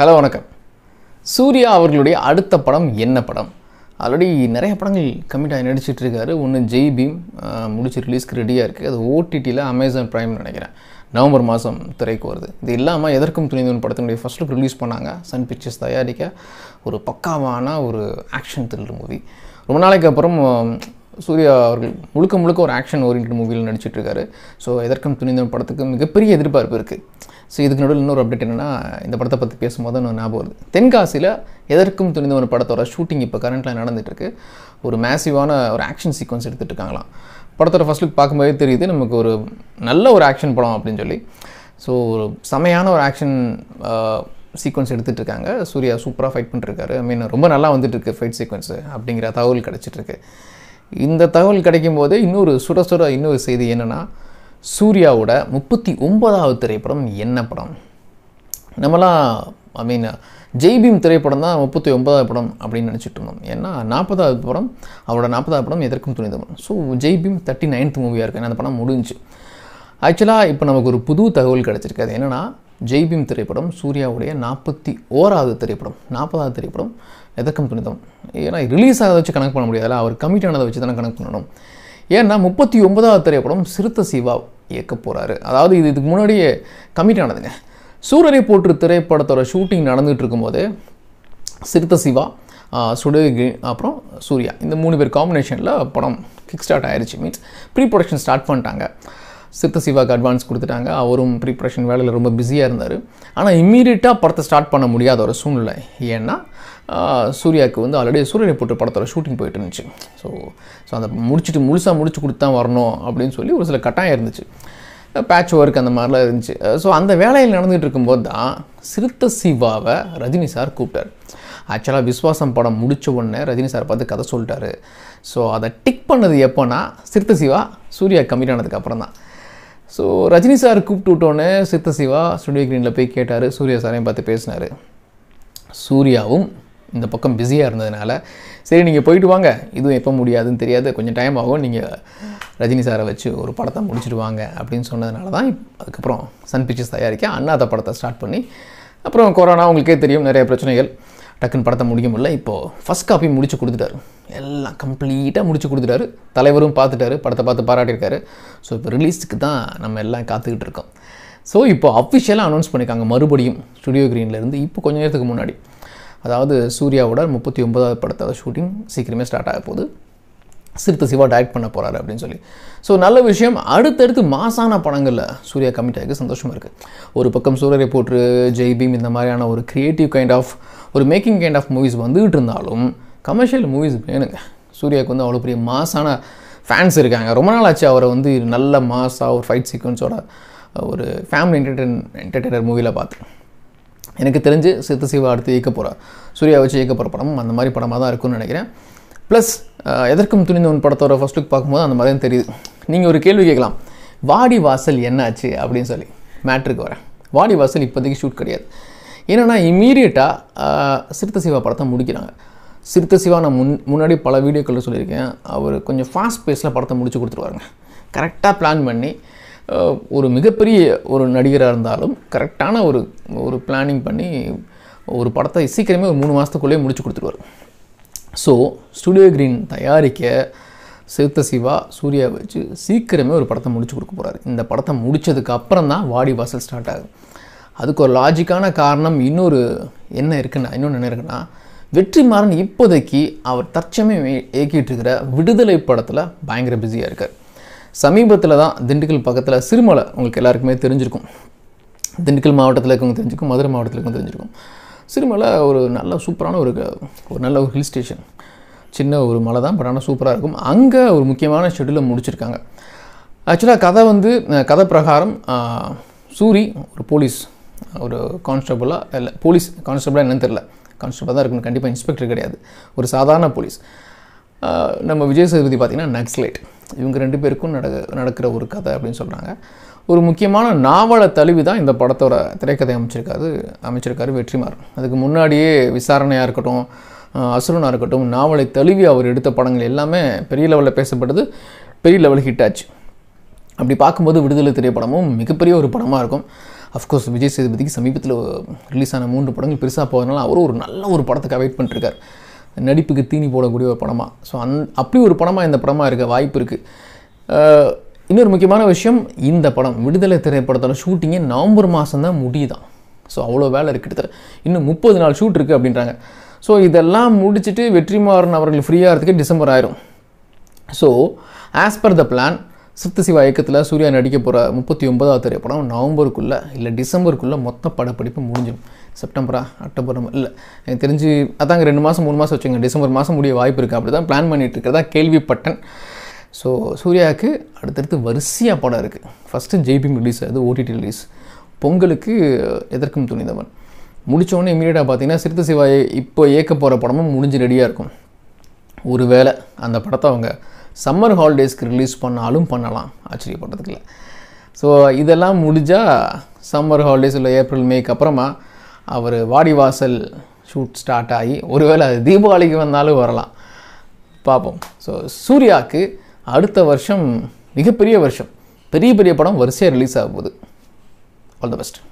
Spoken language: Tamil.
ஹலோ வணக்கம் சூர்யா அவர்களுடைய அடுத்த படம் என்ன படம் ஆல்ரெடி நிறைய படங்கள் கம்மிட்டாக நடிச்சிட்டு இருக்காரு ஒன்று ஜெய் பீம் முடிச்சு ரிலீஸ்க்கு ரெடியாக இருக்குது அது ஓடிடியில் அமேசான் ப்ரைம் நினைக்கிறேன் நவம்பர் மாதம் திரைக்கு வருது இது இல்லாமல் எதற்கும் துணிந்தவன் படத்தினுடைய ஃபஸ்ட் லுக் ரிலீஸ் பண்ணாங்க சன் பிக்சர்ஸ் தயாரிக்க ஒரு பக்காவான ஒரு ஆக்ஷன் த்ரில் மூவி ரொம்ப நாளைக்கு அப்புறம் சூர்யா அவர்கள் முழுக்க முழுக்க ஒரு ஆக்ஷன் ஓரியன்ட் மூவியில் நடிச்சிட்ருக்காரு ஸோ எதற்கும் துணிந்த படத்துக்கு மிகப்பெரிய எதிர்பார்ப்பு இருக்குது ஸோ இதுக்கு நடுவில் இன்னொரு அப்டேட் என்னென்னா இந்த படத்தை பற்றி பேசும்போது தான் ஞாபகம் வருது தென்காசியில் எதற்கும் துணிந்தவன் படத்தோட ஷூட்டிங் இப்போ கரண்ட்டில் நடந்துகிட்ருக்கு ஒரு மேசிவான ஒரு ஆக்ஷன் சீக்வன்ஸ் எடுத்துகிட்டு இருக்காங்களாம் படத்தோட ஃபஸ்ட் லுக் பார்க்கும்போதே தெரியுது நமக்கு ஒரு நல்ல ஒரு ஆக்ஷன் படம் அப்படின்னு சொல்லி ஸோ ஒரு செமையான ஒரு ஆக்ஷன் சீக்வன்ஸ் எடுத்துகிட்டு இருக்காங்க சூர்யா சூப்பராக ஃபைட் பண்ணிருக்காரு ஐ மீன் ரொம்ப நல்லா வந்துட்டுருக்கு ஃபைட் சீக்வன்ஸு அப்படிங்கிற தகவல் கிடச்சிட்ருக்கு இந்த தகவல் கிடைக்கும் இன்னொரு சுட சுட இன்னொரு செய்தி என்னென்னா சூர்யாவோட முப்பத்தி ஒன்பதாவது திரைப்படம் என்ன படம் நம்மளாம் ஐ மீன் ஜெய்பீம் திரைப்படம் தான் முப்பத்தி ஒன்பதாவது படம் அப்படின்னு நினச்சிட்டு இருந்தோம் ஏன்னா நாற்பதாவது படம் அவரோட நாற்பதாவது படம் எதற்கும் துணிந்த படம் ஸோ ஜெய்பீம் தேர்ட்டி நைன்த் மூவியாக இருக்குது அந்த படம் முடிஞ்சு ஆக்சுவலாக இப்போ நமக்கு ஒரு புது தகவல் கிடச்சிருக்கு அது என்னென்னா ஜெய்பீம் திரைப்படம் சூர்யாவுடைய நாற்பத்தி ஓராவது திரைப்படம் நாற்பதாவது திரைப்படம் எதக்கம் துணிதம் ஏன்னா ரிலீஸ் ஆகிறத வச்சு கணக்கு பண்ண முடியாதுல்ல அவர் கமிட் ஆனதை வச்சு தானே கணக்கு பண்ணணும் ஏன்னா முப்பத்தி ஒன்பதாவது திரைப்படம் சிறுத்த சிவா இயக்க போகிறாரு அதாவது இது இதுக்கு முன்னாடியே கமிட் ஆனதுங்க சூரரை போற்று திரைப்படத்தோட ஷூட்டிங் நடந்துகிட்டு இருக்கும்போது சிறுத்த சிவா சுடுகி அப்புறம் சூர்யா இந்த மூணு பேர் காம்பினேஷனில் படம் கிக் ஸ்டார்ட் ஆயிடுச்சு மீன்ஸ் ப்ரீ ப்ரொடக்ஷன் ஸ்டார்ட் பண்ணிட்டாங்க சித்த சிவாக்கு அட்வான்ஸ் கொடுத்துட்டாங்க அவரும் ப்ரிப்ரேஷன் வேலையில் ரொம்ப பிஸியாக இருந்தார் ஆனால் இம்மீடியட்டாக படத்தை ஸ்டார்ட் பண்ண முடியாத ஒரு சூழ்நிலை ஏன்னா சூர்யாவுக்கு வந்து ஆல்ரெடி சூரியனை போட்டு படத்தோட ஷூட்டிங் போயிட்டு இருந்துச்சு ஸோ ஸோ அதை முடிச்சுட்டு முழுசாக முடிச்சு கொடுத்தா வரணும் அப்படின்னு சொல்லி ஒரு சில கட்டாயம் இருந்துச்சு பேட்ச் ஒர்க் அந்த மாதிரிலாம் இருந்துச்சு ஸோ அந்த வேலையில் நடந்துகிட்டு இருக்கும்போது தான் சிறுத்த சிவாவை ரஜினி சார் கூப்பிட்டார் ஆக்சுவலாக விஸ்வாசம் படம் முடித்த உடனே ரஜினி சார் பார்த்து கதை சொல்லிட்டாரு ஸோ அதை டிக் பண்ணது எப்போனா சிறுத்த சிவா சூர்யா கம்மியானதுக்கு அப்புறம் தான் ஸோ ரஜினி சார் கூப்பிட்டு விட்டோன்னே சித்த சிவா ஸ்டுடியோ க்ரீனில் போய் கேட்டார் சூர்யா சாரையும் பார்த்து பேசினார் சூர்யாவும் இந்த பக்கம் பிஸியாக இருந்ததுனால சரி நீங்கள் போயிட்டு வாங்க இதுவும் எப்போ முடியாதுன்னு தெரியாது கொஞ்சம் டைம் ஆகும் நீங்கள் ரஜினி சாரை வச்சு ஒரு படத்தை முடிச்சுட்டு வாங்க அப்படின்னு சொன்னதுனால தான் அதுக்கப்புறம் சன் பிக்சர்ஸ் தயாரிக்க அண்ணாத படத்தை ஸ்டார்ட் பண்ணி அப்புறம் கொரோனா உங்களுக்கே தெரியும் நிறைய பிரச்சனைகள் டக்குன்னு படத்தை முடிக்க முடியல இப்போது ஃபஸ்ட் காப்பி முடிச்சு கொடுத்துட்டாரு எல்லாம் கம்ப்ளீட்டாக முடிச்சு கொடுத்துட்டாரு தலைவரும் பார்த்துட்டாரு படத்தை பார்த்து பாராட்டியிருக்காரு ஸோ இப்போ ரிலீஸ்க்கு தான் நம்ம எல்லாம் காத்துக்கிட்டு இருக்கோம் ஸோ இப்போ அஃபிஷியலாக அனௌன்ஸ் பண்ணியிருக்காங்க மறுபடியும் ஸ்டுடியோ க்ரீன்லேருந்து இப்போ கொஞ்சம் நேரத்துக்கு முன்னாடி அதாவது சூர்யாவோட முப்பத்தி ஒன்பதாவது படத்தோட ஷூட்டிங் சீக்கிரமே ஸ்டார்ட் ஆக போகுது சிறுத்த சிவா டைரக்ட் பண்ண போகிறாரு அப்படின்னு சொல்லி ஸோ நல்ல விஷயம் அடுத்தடுத்து மாசான படங்களில் சூர்யா கமிட் ஆகிருக்கு சந்தோஷமாக இருக்குது ஒரு பக்கம் சூரிய போட்டு ஜெய் பீம் இந்த மாதிரியான ஒரு க்ரியேட்டிவ் கைண்ட் ஆஃப் ஒரு மேக்கிங் கைண்ட் ஆஃப் மூவிஸ் வந்துகிட்டு இருந்தாலும் கமர்ஷியல் மூவிஸ் வேணுங்க சூர்யாவுக்கு வந்து அவ்வளோ பெரிய மாசான ஃபேன்ஸ் இருக்காங்க ரொம்ப நாள் ஆச்சு அவரை வந்து நல்ல மாஸாக ஒரு ஃபைட் சீக்வன்ஸோட ஒரு ஃபேமிலி என்டர்டெயின் என்டர்டெய்னர் மூவியில் பார்த்தேன் எனக்கு தெரிஞ்சு சித்த சிவா அடுத்து இயக்க போகிறார் சூர்யா வச்சு இயக்க போகிற படம் அந்த மாதிரி படமாக தான் இருக்கும்னு நினைக்கிறேன் ப்ளஸ் எதற்கும் உன் படத்தோட ஃபஸ்ட் லுக் பார்க்கும்போது அந்த மாதிரி தெரியுது நீங்கள் ஒரு கேள்வி கேட்கலாம் வாடி வாசல் என்னாச்சு அப்படின்னு சொல்லி மேட்ருக்கு வரேன் வாடி வாசல் இப்போதைக்கு ஷூட் கிடையாது ஏன்னா இமீடியட்டாக சிறுத்த சிவா படத்தை முடிக்கிறாங்க சிறுத்த சிவா நான் முன் முன்னாடி பல வீடியோக்களில் சொல்லியிருக்கேன் அவர் கொஞ்சம் ஃபாஸ்ட் பேஸில் படத்தை முடிச்சு கொடுத்துருவாருங்க கரெக்டாக பிளான் பண்ணி ஒரு மிகப்பெரிய ஒரு நடிகராக இருந்தாலும் கரெக்டான ஒரு ஒரு பிளானிங் பண்ணி ஒரு படத்தை சீக்கிரமே ஒரு மூணு மாதத்துக்குள்ளேயே முடிச்சு கொடுத்துருவார் ஸோ ஸ்டுடியோ க்ரீன் தயாரிக்க சேத்த சிவா சூர்யா வச்சு சீக்கிரமே ஒரு படத்தை முடிச்சு கொடுக்க போகிறாரு இந்த படத்தை முடித்ததுக்கு அப்புறம் தான் வாடி வாசல் ஸ்டார்ட் ஆகுது அதுக்கு ஒரு லாஜிக்கான காரணம் இன்னொரு என்ன இருக்குன்னா இன்னொன்று என்ன இருக்குன்னா வெற்றிமாறன் இப்போதைக்கு அவர் தற்சமயம் இயக்கிட்டு இருக்கிற விடுதலை படத்தில் பயங்கர பிஸியாக இருக்கார் சமீபத்தில் தான் திண்டுக்கல் பக்கத்தில் சிறுமலை உங்களுக்கு எல்லாருக்குமே தெரிஞ்சிருக்கும் திண்டுக்கல் மாவட்டத்தில் இருக்கவங்க தெரிஞ்சிருக்கும் மதுரை மாவட்டத்தில் இருக்கவங்க தெரிஞ்சிருக்கும் சிறுமலை ஒரு நல்ல சூப்பரான ஒரு ஒரு நல்ல ஒரு ஹில் ஸ்டேஷன் சின்ன ஒரு மலை தான் பட் ஆனால் சூப்பராக இருக்கும் அங்கே ஒரு முக்கியமான ஷெட்யூலில் முடிச்சிருக்காங்க ஆக்சுவலாக கதை வந்து கதை பிரகாரம் சூரி ஒரு போலீஸ் ஒரு கான்ஸ்டபுளாக இல்லை போலீஸ் கான்ஸ்டபுளாக என்னன்னு தெரில கான்ஸ்டபுளாக தான் இருக்கணும் கண்டிப்பாக இன்ஸ்பெக்டர் கிடையாது ஒரு சாதாரண போலீஸ் நம்ம விஜய் சேதுபதி பார்த்திங்கன்னா நக்ஸ்லைட் இவங்க ரெண்டு பேருக்கும் நட நடக்கிற ஒரு கதை அப்படின்னு சொல்கிறாங்க ஒரு முக்கியமான நாவலை தழுவி தான் இந்த படத்தோட திரைக்கதை அமைச்சிருக்காரு அமைச்சிருக்காரு வெற்றிமார் அதுக்கு முன்னாடியே விசாரணையாக இருக்கட்டும் அசுரனாக இருக்கட்டும் நாவலை தழுவி அவர் எடுத்த படங்கள் எல்லாமே பெரிய லெவலில் பேசப்பட்டது பெரிய லெவல் ஹிட் ஆச்சு அப்படி பார்க்கும்போது விடுதலை திரைப்படமும் மிகப்பெரிய ஒரு படமாக இருக்கும் அஃப்கோர்ஸ் விஜய் சேதுபதிக்கு சமீபத்தில் ரிலீஸ் ஆன மூன்று படங்கள் பெருசாக போகிறதுனால அவரும் ஒரு நல்ல ஒரு படத்துக்கு வெயிட் பண்ணிட்டுருக்கார் நடிப்புக்கு தீனி போடக்கூடிய ஒரு படமாக ஸோ அந் அப்படி ஒரு படமாக இந்த படமாக இருக்க வாய்ப்பு இருக்குது இன்னொரு முக்கியமான விஷயம் இந்த படம் விடுதலை திரைப்படத்தோட ஷூட்டிங்கே நவம்பர் மாதம் தான் முடியுதான் ஸோ அவ்வளோ வேலை இருக்குது இன்னும் முப்பது நாள் ஷூட் இருக்குது அப்படின்றாங்க ஸோ இதெல்லாம் முடிச்சுட்டு வெற்றிமாறன் அவர்கள் ஃப்ரீயாக டிசம்பர் ஆயிரும் so as per the plan சித்த சிவா இயக்கத்தில் சூர்யா நடிக்க போகிற முப்பத்தி ஒன்பதாவது திரைப்படம் நவம்பருக்குள்ளே இல்லை டிசம்பருக்குள்ளே மொத்த படப்பிடிப்பு முடிஞ்சிடும் செப்டம்பரா அக்டோபர் இல்லை எனக்கு தெரிஞ்சு அதாங்க ரெண்டு மாதம் மூணு மாதம் வச்சுங்க டிசம்பர் மாதம் முடிய வாய்ப்பு இருக்குது அப்படி தான் பிளான் பண்ணிகிட்டு இருக்கிறதா கேள்விப்பட்டேன் ஸோ சூர்யாவுக்கு அடுத்தடுத்து வரிசையாக படம் இருக்குது ஃபஸ்ட்டு ஜெய்பிம் ரிலீஸ் அது ஓடிடி ரிலீஸ் பொங்கலுக்கு எதற்கும் துணிந்தவன் முடித்தோடனே இமீடியட்டாக பார்த்தீங்கன்னா சிறுத்தை சிவாயை இப்போ இயக்க போகிற படமும் முடிஞ்சு ரெடியாக இருக்கும் ஒரு வேளை அந்த படத்தை அவங்க சம்மர் ஹாலிடேஸ்க்கு ரிலீஸ் பண்ணாலும் பண்ணலாம் ஆச்சரியப்படுறதுக்கில்ல ஸோ இதெல்லாம் முடிஞ்சால் சம்மர் ஹாலிடேஸ் இல்லை ஏப்ரல் மேக்கு அப்புறமா அவர் வாடிவாசல் ஷூட் ஸ்டார்ட் ஆகி ஒருவேளை அது தீபாவளிக்கு வந்தாலும் வரலாம் பார்ப்போம் ஸோ சூர்யாவுக்கு அடுத்த வருஷம் மிகப்பெரிய வருஷம் பெரிய பெரிய படம் வரிசையாக ரிலீஸ் ஆக போகுது ஆல் த பெஸ்ட்